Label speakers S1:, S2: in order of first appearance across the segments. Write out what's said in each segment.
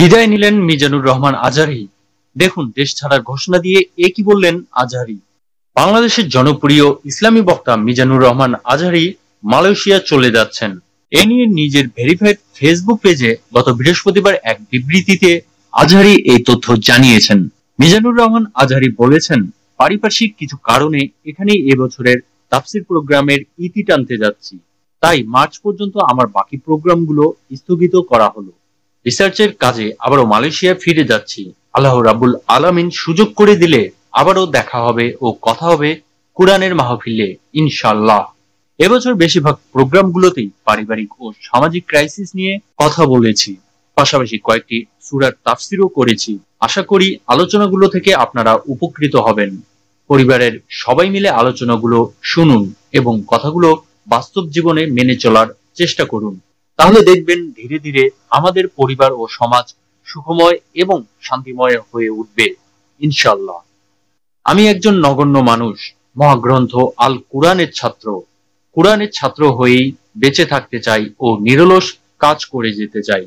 S1: বিদায় নিলেন মিজানুর রহমান আজারি দেখুন দেশ ছাড়ার ঘোষণা দিয়ে এ কি বললেন আজারি বাংলাদেশের জনপ্রিয় ইসলামী বক্তা মিজানুর রহমান আজহারি মালয়েশিয়া চলে যাচ্ছেন এ নিয়ে নিজের ভেরিফাইড ফেসবুক পেজে গত বৃহস্পতিবার এক বিবৃতিতে আজহারি এই তথ্য জানিয়েছেন মিজানুর রহমান আজহারি বলেছেন পারিপার্শ্বিক কিছু কারণে এখানেই এবছরের তাফসির প্রোগ্রামের ইতি টানতে যাচ্ছি তাই মার্চ পর্যন্ত আমার বাকি প্রোগ্রামগুলো স্থগিত করা হলো রিসার্চের কাজে আবারও মালয়েশিয়া ফিরে যাচ্ছি আল্লাহ রাবুল আলামিন সুযোগ করে দিলে আবারও দেখা হবে ও কথা হবে কোরআনের মাহফিলে ইনশাল্লাহ এবছর বেশিরভাগ প্রোগ্রামগুলোতেই পারিবারিক ও সামাজিক ক্রাইসিস নিয়ে কথা বলেছি পাশাপাশি কয়েকটি সুরার তাফসিরও করেছি আশা করি আলোচনাগুলো থেকে আপনারা উপকৃত হবেন পরিবারের সবাই মিলে আলোচনাগুলো শুনুন এবং কথাগুলো বাস্তব জীবনে মেনে চলার চেষ্টা করুন তাহলে দেখবেন ধীরে ধীরে আমাদের পরিবার ও সমাজ সুখময় এবং শান্তিময় হয়ে উঠবে ইনশাল্লাহ আমি একজন নগণ্য মানুষ মহাগ্রন্থ আল কোরআনের ছাত্র কোরআনের ছাত্র হয়েই বেঁচে থাকতে চাই ও নিরলস কাজ করে যেতে চাই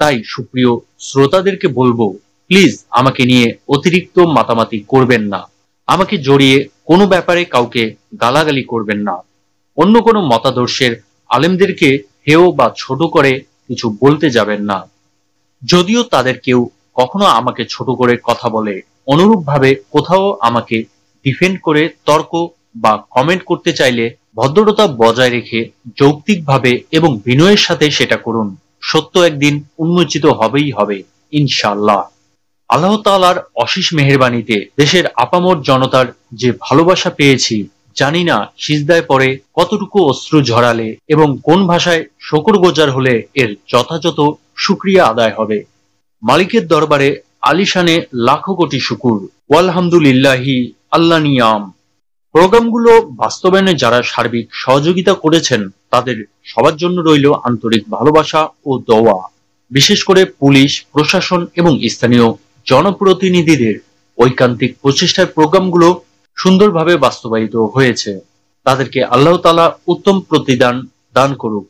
S1: তাই সুপ্রিয় শ্রোতাদেরকে বলবো প্লিজ আমাকে নিয়ে অতিরিক্ত মাতামাতি করবেন না আমাকে জড়িয়ে কোনো ব্যাপারে কাউকে গালাগালি করবেন না অন্য কোনো মতাদর্শের আলেমদেরকে হেয় বা ছোট করে কিছু বলতে যাবেন না যদিও তাদের কেউ কখনো আমাকে ছোট করে কথা বলে অনুরূপভাবে কোথাও আমাকে ডিফেন্ড করে তর্ক বা কমেন্ট করতে চাইলে ভদ্রতা বজায় রেখে যৌক্তিকভাবে এবং বিনয়ের সাথে সেটা করুন সত্য একদিন উন্মোচিত হবেই হবে ইনশাল্লাহ আল্লাহ তালার অশেষ মেহরবানিতে দেশের আপামর জনতার যে ভালোবাসা পেয়েছি জানি না সিজদায় পরে কতটুকু অশ্রু ঝরালে এবং কোন ভাষায় শকর গোজার হলে এর যথাযথ সুক্রিয়া আদায় হবে মালিকের দরবারে আলিশানে লাখো কোটি শুকুর ওয়ালহামদুলিল্লাহি আল্লা নিয়াম প্রোগ্রামগুলো বাস্তবায়নে যারা সার্বিক সহযোগিতা করেছেন তাদের সবার জন্য রইল আন্তরিক ভালোবাসা ও দোয়া বিশেষ করে পুলিশ প্রশাসন এবং স্থানীয় জনপ্রতিনিধিদের ঐকান্তিক প্রচেষ্টায় প্রোগ্রামগুলো সুন্দরভাবে বাস্তবায়িত হয়েছে তাদেরকে আল্লাহ তালা উত্তম প্রতিদান দান করুক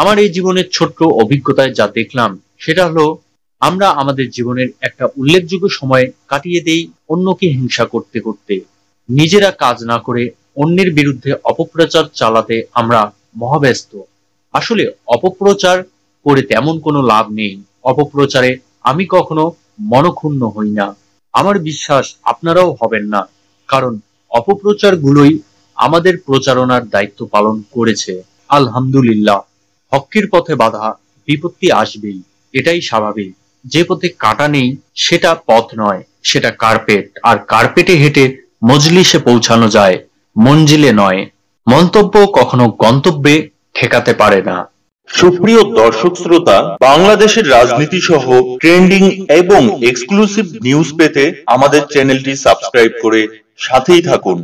S1: আমার এই জীবনের ছোট্ট অভিজ্ঞতায় যা দেখলাম সেটা হলো আমরা আমাদের জীবনের একটা উল্লেখযোগ্য সময় কাটিয়ে দেই অন্যকে হিংসা করতে করতে নিজেরা কাজ না করে অন্যের বিরুদ্ধে অপপ্রচার চালাতে আমরা মহাব্যস্ত আসলে অপপ্রচার করে তেমন কোনো লাভ নেই অপপ্রচারে আমি কখনো মনক্ষুণ্ণ হই না আমার বিশ্বাস আপনারাও হবেন না কারণ অপপ্রচারগুলোই আমাদের প্রচারণার দায়িত্ব পালন করেছে আলহামদুলিল্লাহ হক্কের পথে বাধা বিপত্তি আসবেই এটাই স্বাভাবিক যে পথে কাটা নেই সেটা পথ নয় সেটা কার্পেট আর কার্পেটে হেঁটে মজলিসে পৌঁছানো যায় মঞ্জিলে নয় মন্তব্য কখনো গন্তব্যে ঠেকাতে পারে না সুপ্রিয় দর্শক শ্রোতা বাংলাদেশের রাজনীতি সহ ট্রেন্ডিং এবং এক্সক্লুসিভ নিউজ পেতে আমাদের চ্যানেলটি সাবস্ক্রাইব করে সাথেই থাকুন